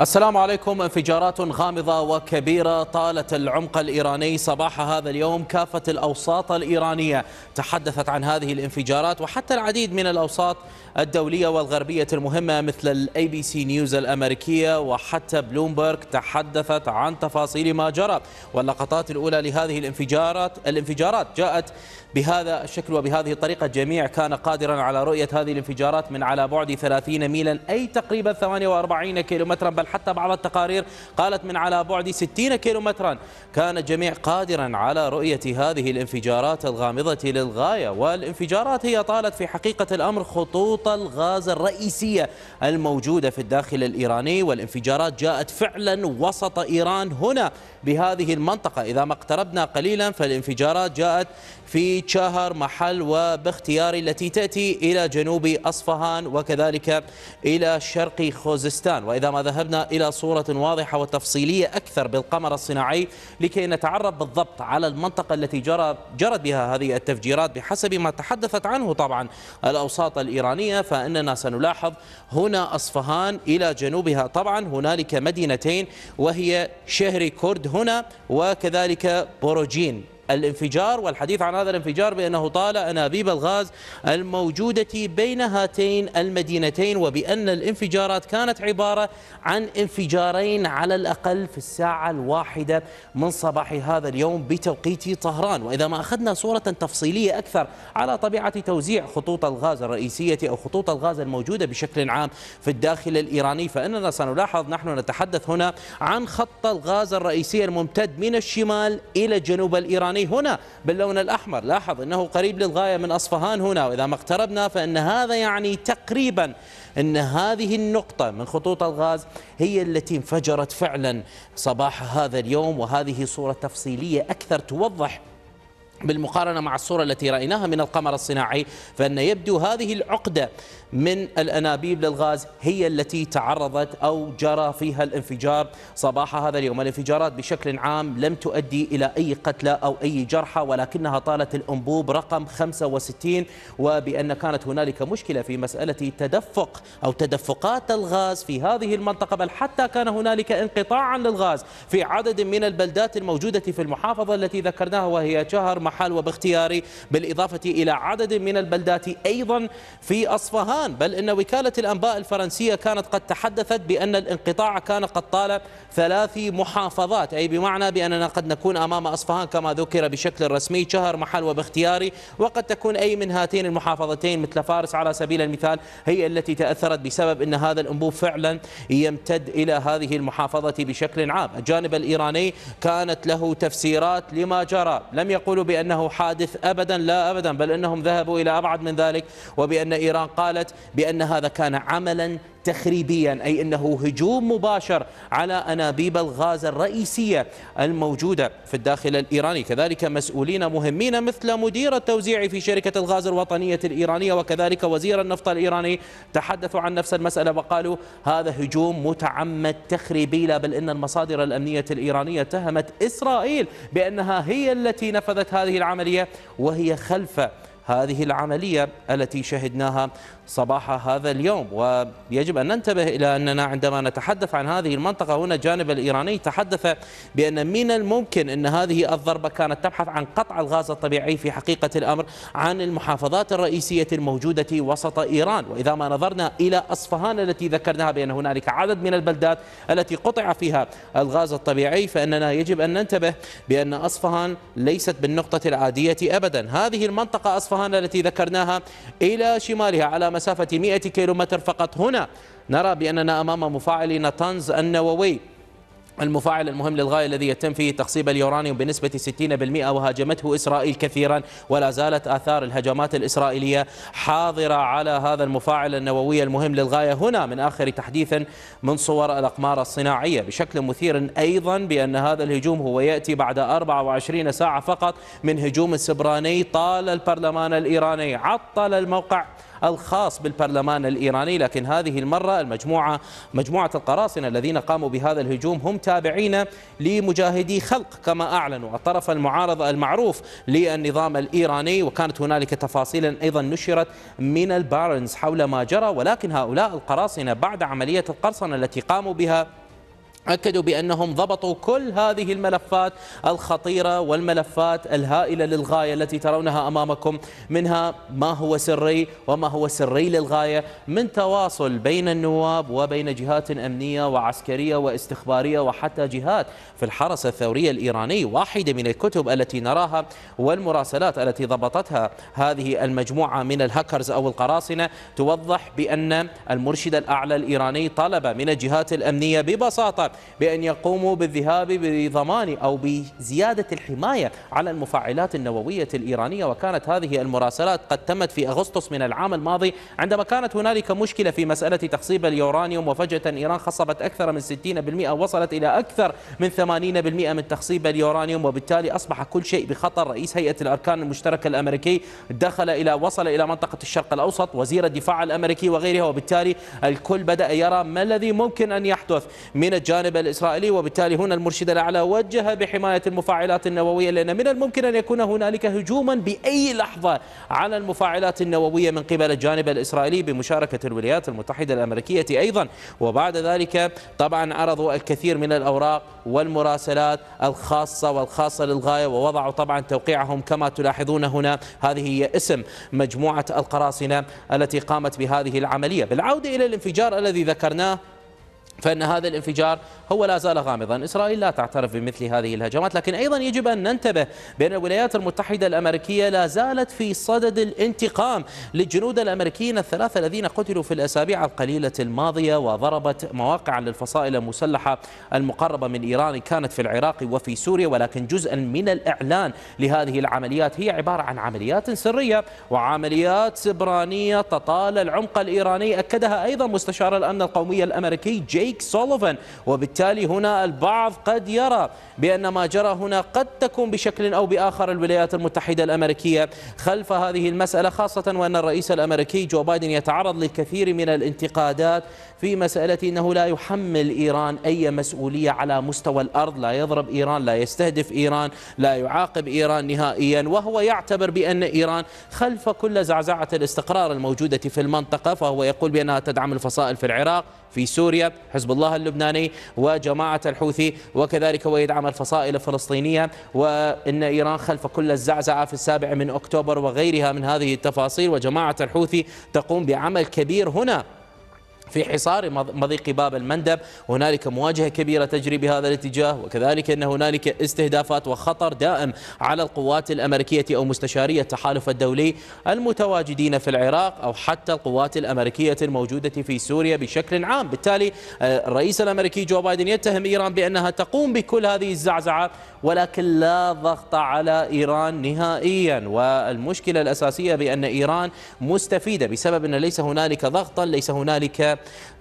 السلام عليكم انفجارات غامضة وكبيرة طالت العمق الإيراني صباح هذا اليوم كافة الأوساط الإيرانية تحدثت عن هذه الانفجارات وحتى العديد من الأوساط الدولية والغربية المهمة مثل الاي بي سي نيوز الأمريكية وحتى بلومبرغ تحدثت عن تفاصيل ما جرى واللقطات الأولى لهذه الانفجارات الانفجارات جاءت بهذا الشكل وبهذه الطريقة الجميع كان قادرا على رؤية هذه الانفجارات من على بعد 30 ميلا أي تقريبا 48 كيلومترا بل حتى بعض التقارير قالت من على بعد 60 كيلومترا كان الجميع قادرا على رؤية هذه الانفجارات الغامضة للغاية والانفجارات هي طالت في حقيقة الأمر خطوط الغاز الرئيسية الموجودة في الداخل الإيراني والانفجارات جاءت فعلا وسط إيران هنا بهذه المنطقة إذا ما اقتربنا قليلا فالانفجارات جاءت في تشاهر محل وباختياري التي تأتي إلى جنوب أصفهان وكذلك إلى شرق خوزستان وإذا ما ذهبنا إلى صورة واضحة وتفصيلية أكثر بالقمر الصناعي لكي نتعرف بالضبط على المنطقة التي جرى جرت بها هذه التفجيرات بحسب ما تحدثت عنه طبعا الأوساط الإيرانية فإننا سنلاحظ هنا أصفهان إلى جنوبها طبعا هنالك مدينتين وهي شهر كرد هنا وكذلك بوروجين الانفجار والحديث عن هذا الانفجار بأنه طال أنابيب الغاز الموجودة بين هاتين المدينتين وبأن الانفجارات كانت عبارة عن انفجارين على الأقل في الساعة الواحدة من صباح هذا اليوم بتوقيت طهران وإذا ما أخذنا صورة تفصيلية أكثر على طبيعة توزيع خطوط الغاز الرئيسية أو خطوط الغاز الموجودة بشكل عام في الداخل الإيراني فإننا سنلاحظ نحن نتحدث هنا عن خط الغاز الرئيسي الممتد من الشمال إلى جنوب الإيراني الإيراني هنا باللون الأحمر لاحظ أنه قريب للغاية من أصفهان هنا وإذا ما اقتربنا فإن هذا يعني تقريبا أن هذه النقطة من خطوط الغاز هي التي انفجرت فعلا صباح هذا اليوم وهذه صورة تفصيلية أكثر توضح بالمقارنة مع الصورة التي رأيناها من القمر الصناعي فأن يبدو هذه العقدة من الأنابيب للغاز هي التي تعرضت أو جرى فيها الانفجار صباح هذا اليوم الانفجارات بشكل عام لم تؤدي إلى أي قتلى أو أي جرحى ولكنها طالت الأنبوب رقم 65 وبأن كانت هنالك مشكلة في مسألة تدفق أو تدفقات الغاز في هذه المنطقة بل حتى كان هنالك انقطاعا للغاز في عدد من البلدات الموجودة في المحافظة التي ذكرناها وهي شهر الرحال وباختياري بالإضافة إلى عدد من البلدات أيضا في أصفهان بل إن وكالة الأنباء الفرنسية كانت قد تحدثت بأن الانقطاع كان قد طال ثلاث محافظات أي بمعنى بأننا قد نكون أمام أصفهان كما ذكر بشكل رسمي شهر محل وباختياري وقد تكون أي من هاتين المحافظتين مثل فارس على سبيل المثال هي التي تأثرت بسبب أن هذا الأنبوب فعلا يمتد إلى هذه المحافظة بشكل عام الجانب الإيراني كانت له تفسيرات لما جرى لم يقولوا بأن بأنه حادث أبدا لا أبدا بل أنهم ذهبوا إلى أبعد من ذلك وبأن إيران قالت بأن هذا كان عملا تخريبيا أي أنه هجوم مباشر على أنابيب الغاز الرئيسية الموجودة في الداخل الإيراني كذلك مسؤولين مهمين مثل مدير التوزيع في شركة الغاز الوطنية الإيرانية وكذلك وزير النفط الإيراني تحدثوا عن نفس المسألة وقالوا هذا هجوم متعمد تخريبي لا بل إن المصادر الأمنية الإيرانية اتهمت إسرائيل بأنها هي التي نفذت هذه العملية وهي خلف هذه العملية التي شهدناها صباح هذا اليوم ويجب أن ننتبه إلى أننا عندما نتحدث عن هذه المنطقة هنا الجانب الإيراني تحدث بأن من الممكن أن هذه الضربة كانت تبحث عن قطع الغاز الطبيعي في حقيقة الأمر عن المحافظات الرئيسية الموجودة وسط إيران وإذا ما نظرنا إلى أصفهان التي ذكرناها بأن هنالك عدد من البلدات التي قطع فيها الغاز الطبيعي فإننا يجب أن ننتبه بأن أصفهان ليست بالنقطة العادية أبدا هذه المنطقة أصفهان أصفهان التي ذكرناها إلى شمالها على مسافة 100 كيلومتر فقط هنا نرى بأننا أمام مفاعل نطنز النووي المفاعل المهم للغاية الذي يتم فيه تخصيب اليورانيوم بنسبة 60% وهاجمته إسرائيل كثيرا ولا زالت آثار الهجمات الإسرائيلية حاضرة على هذا المفاعل النووي المهم للغاية هنا من آخر تحديث من صور الأقمار الصناعية بشكل مثير أيضا بأن هذا الهجوم هو يأتي بعد 24 ساعة فقط من هجوم سبراني طال البرلمان الإيراني عطل الموقع الخاص بالبرلمان الإيراني لكن هذه المرة المجموعة مجموعة القراصنة الذين قاموا بهذا الهجوم هم تابعين لمجاهدي خلق كما أعلنوا الطرف المعارض المعروف للنظام الإيراني وكانت هنالك تفاصيل أيضا نشرت من البارنز حول ما جرى ولكن هؤلاء القراصنة بعد عملية القرصنة التي قاموا بها أكدوا بأنهم ضبطوا كل هذه الملفات الخطيرة والملفات الهائلة للغاية التي ترونها أمامكم منها ما هو سري وما هو سري للغاية من تواصل بين النواب وبين جهات أمنية وعسكرية واستخبارية وحتى جهات في الحرس الثوري الإيراني واحدة من الكتب التي نراها والمراسلات التي ضبطتها هذه المجموعة من الهاكرز أو القراصنة توضح بأن المرشد الأعلى الإيراني طلب من الجهات الأمنية ببساطة بأن يقوموا بالذهاب بضمان أو بزيادة الحماية على المفاعلات النووية الإيرانية وكانت هذه المراسلات قد تمت في أغسطس من العام الماضي عندما كانت هنالك مشكلة في مسألة تخصيب اليورانيوم وفجأة إيران خصبت أكثر من 60% وصلت إلى أكثر من 80% من تخصيب اليورانيوم وبالتالي أصبح كل شيء بخطر رئيس هيئة الأركان المشتركة الأمريكي دخل إلى وصل إلى منطقة الشرق الأوسط وزير الدفاع الأمريكي وغيرها وبالتالي الكل بدأ يرى ما الذي ممكن أن يحدث من الجانب الجانب الإسرائيلي وبالتالي هنا المرشد الأعلى وجه بحماية المفاعلات النووية لأن من الممكن أن يكون هنالك هجوما بأي لحظة على المفاعلات النووية من قبل الجانب الإسرائيلي بمشاركة الولايات المتحدة الأمريكية أيضا وبعد ذلك طبعا عرضوا الكثير من الأوراق والمراسلات الخاصة والخاصة للغاية ووضعوا طبعا توقيعهم كما تلاحظون هنا هذه هي اسم مجموعة القراصنة التي قامت بهذه العملية بالعودة إلى الانفجار الذي ذكرناه فان هذا الانفجار هو لا زال غامضا، اسرائيل لا تعترف بمثل هذه الهجمات، لكن ايضا يجب ان ننتبه بان الولايات المتحده الامريكيه لا زالت في صدد الانتقام للجنود الامريكيين الثلاثه الذين قتلوا في الاسابيع القليله الماضيه وضربت مواقع للفصائل المسلحه المقربه من ايران كانت في العراق وفي سوريا ولكن جزءا من الاعلان لهذه العمليات هي عباره عن عمليات سريه وعمليات سبرانيه تطال العمق الايراني اكدها ايضا مستشار الامن القومي الامريكي جي جيك سوليفان وبالتالي هنا البعض قد يرى بأن ما جرى هنا قد تكون بشكل أو بآخر الولايات المتحدة الأمريكية خلف هذه المسألة خاصة وأن الرئيس الأمريكي جو بايدن يتعرض للكثير من الانتقادات في مسألة أنه لا يحمل إيران أي مسؤولية على مستوى الأرض لا يضرب إيران لا يستهدف إيران لا يعاقب إيران نهائيا وهو يعتبر بأن إيران خلف كل زعزعة الاستقرار الموجودة في المنطقة فهو يقول بأنها تدعم الفصائل في العراق في سوريا حزب الله اللبناني وجماعة الحوثي وكذلك ويدعم الفصائل الفلسطينية وإن إيران خلف كل الزعزعة في السابع من أكتوبر وغيرها من هذه التفاصيل وجماعة الحوثي تقوم بعمل كبير هنا في حصار مضيق باب المندب هنالك مواجهة كبيرة تجري بهذا الاتجاه وكذلك أن هنالك استهدافات وخطر دائم على القوات الأمريكية أو مستشارية التحالف الدولي المتواجدين في العراق أو حتى القوات الأمريكية الموجودة في سوريا بشكل عام بالتالي آه، الرئيس الأمريكي جو بايدن يتهم إيران بأنها تقوم بكل هذه الزعزعه ولكن لا ضغط على إيران نهائيا والمشكلة الأساسية بأن إيران مستفيدة بسبب أن ليس هنالك ضغطا ليس هنالك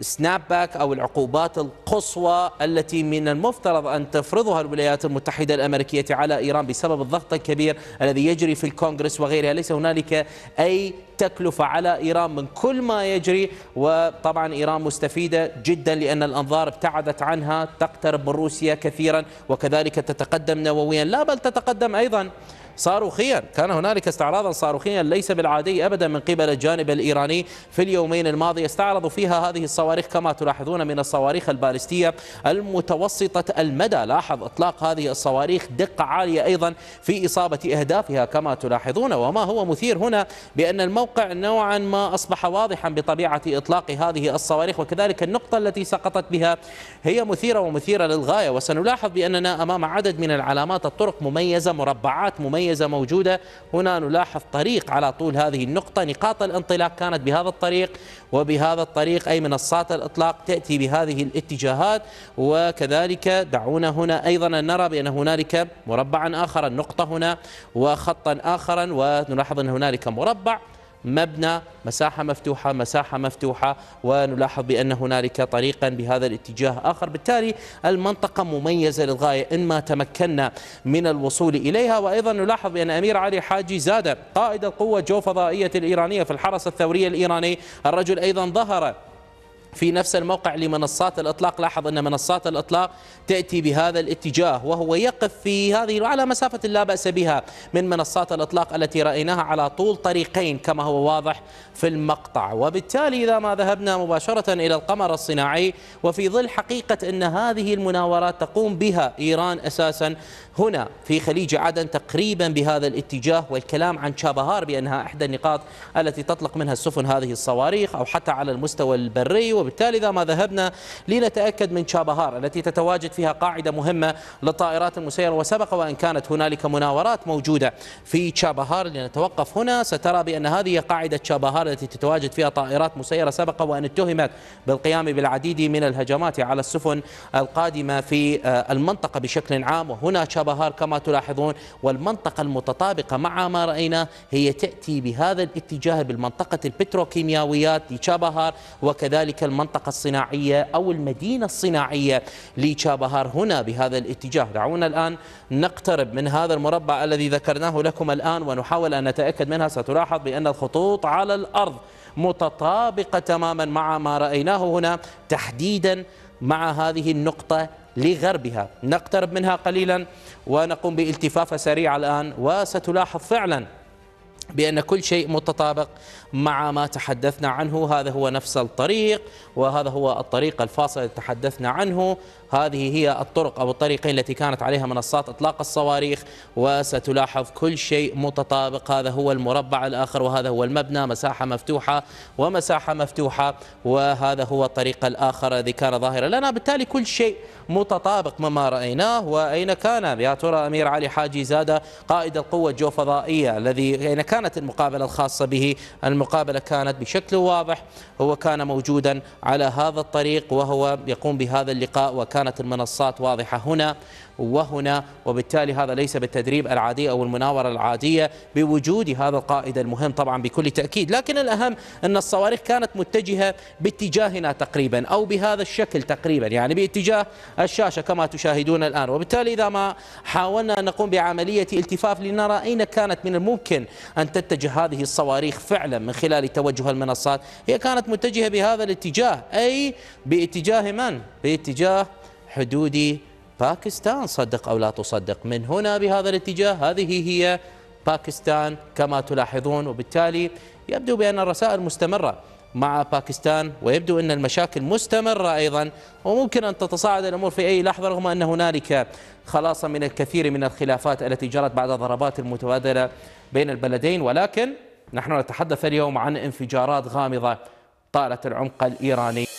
السناب باك أو العقوبات القصوى التي من المفترض أن تفرضها الولايات المتحدة الأمريكية على إيران بسبب الضغط الكبير الذي يجري في الكونغرس وغيرها ليس هنالك أي تكلفة على إيران من كل ما يجري وطبعا إيران مستفيدة جدا لأن الأنظار ابتعدت عنها تقترب من روسيا كثيرا وكذلك تتقدم نوويا لا بل تتقدم أيضا صاروخيا كان هنالك استعراضا صاروخيا ليس بالعادي أبدا من قبل الجانب الإيراني في اليومين الماضي استعرضوا فيها هذه الصواريخ كما تلاحظون من الصواريخ البالستية المتوسطة المدى لاحظ إطلاق هذه الصواريخ دقة عالية أيضا في إصابة أهدافها كما تلاحظون وما هو مثير هنا بأن الموقع نوعا ما أصبح واضحا بطبيعة إطلاق هذه الصواريخ وكذلك النقطة التي سقطت بها هي مثيرة ومثيرة للغاية وسنلاحظ بأننا أمام عدد من العلامات الطرق مميزة مربعات مميزة مميزة موجودة هنا نلاحظ طريق على طول هذه النقطة نقاط الانطلاق كانت بهذا الطريق وبهذا الطريق أي منصات الإطلاق تأتي بهذه الاتجاهات وكذلك دعونا هنا أيضا نرى بأن هنالك مربعا آخر النقطة هنا وخطا آخرا ونلاحظ أن هنالك مربع مبنى مساحة مفتوحة مساحة مفتوحة ونلاحظ بأن هنالك طريقا بهذا الاتجاه آخر بالتالي المنطقة مميزة للغاية إن ما تمكنا من الوصول إليها وأيضا نلاحظ بأن أمير علي حاجي زاد قائد القوة فضائية الإيرانية في الحرس الثوري الإيراني الرجل أيضا ظهر في نفس الموقع لمنصات الإطلاق لاحظ أن منصات الإطلاق تأتي بهذا الاتجاه وهو يقف في هذه على مسافة لا بأس بها من منصات الإطلاق التي رأيناها على طول طريقين كما هو واضح في المقطع وبالتالي إذا ما ذهبنا مباشرة إلى القمر الصناعي وفي ظل حقيقة أن هذه المناورات تقوم بها إيران أساسا هنا في خليج عدن تقريبا بهذا الاتجاه والكلام عن شابهار بأنها إحدى النقاط التي تطلق منها السفن هذه الصواريخ أو حتى على المستوى البري وبالتالي إذا ما ذهبنا لنتأكد من شابهار التي تتواجد فيها قاعدة مهمة للطائرات المسيرة وسبق وأن كانت هنالك مناورات موجودة في شابهار لنتوقف هنا سترى بأن هذه قاعدة شابهار التي تتواجد فيها طائرات مسيرة سبق وأن اتهمت بالقيام بالعديد من الهجمات على السفن القادمة في آه، المنطقة بشكل عام وهنا شابهار كما تلاحظون والمنطقة المتطابقة مع ما رأينا هي تأتي بهذا الاتجاه بالمنطقة البتروكيمياويات لشابهار وكذلك المنطقة الصناعية أو المدينة الصناعية لشابهار هنا بهذا الاتجاه دعونا الآن نقترب من هذا المربع الذي ذكرناه لكم الآن ونحاول أن نتأكد منها ستلاحظ بأن الخطوط على الأرض متطابقة تماما مع ما رأيناه هنا تحديدا مع هذه النقطة لغربها نقترب منها قليلا ونقوم بالتفافة سريعة الآن وستلاحظ فعلا بأن كل شيء متطابق مع ما تحدثنا عنه هذا هو نفس الطريق وهذا هو الطريق الفاصل الذي تحدثنا عنه هذه هي الطرق أو الطريقين التي كانت عليها منصات إطلاق الصواريخ وستلاحظ كل شيء متطابق هذا هو المربع الآخر وهذا هو المبنى مساحة مفتوحة ومساحة مفتوحة وهذا هو الطريق الآخر الذي كان ظاهرا لنا بالتالي كل شيء متطابق مما رأيناه وأين كان يا ترى أمير علي حاجي زادة قائد القوة الجوفضائية الذي أين كانت المقابلة الخاصة به الم المقابلة كانت بشكل واضح هو كان موجودا على هذا الطريق وهو يقوم بهذا اللقاء وكانت المنصات واضحة هنا وهنا وبالتالي هذا ليس بالتدريب العادي أو المناورة العادية بوجود هذا القائد المهم طبعا بكل تأكيد لكن الأهم أن الصواريخ كانت متجهة باتجاهنا تقريبا أو بهذا الشكل تقريبا يعني باتجاه الشاشة كما تشاهدون الآن وبالتالي إذا ما حاولنا أن نقوم بعملية التفاف لنرى أين كانت من الممكن أن تتجه هذه الصواريخ فعلا من خلال توجه المنصات هي كانت متجهة بهذا الاتجاه أي باتجاه من؟ باتجاه حدود باكستان صدق أو لا تصدق من هنا بهذا الاتجاه هذه هي باكستان كما تلاحظون وبالتالي يبدو بأن الرسائل مستمرة مع باكستان ويبدو أن المشاكل مستمرة أيضا وممكن أن تتصاعد الأمور في أي لحظة رغم أن هنالك خلاصة من الكثير من الخلافات التي جرت بعد الضربات المتبادلة بين البلدين ولكن نحن نتحدث اليوم عن انفجارات غامضة طالت العمق الإيراني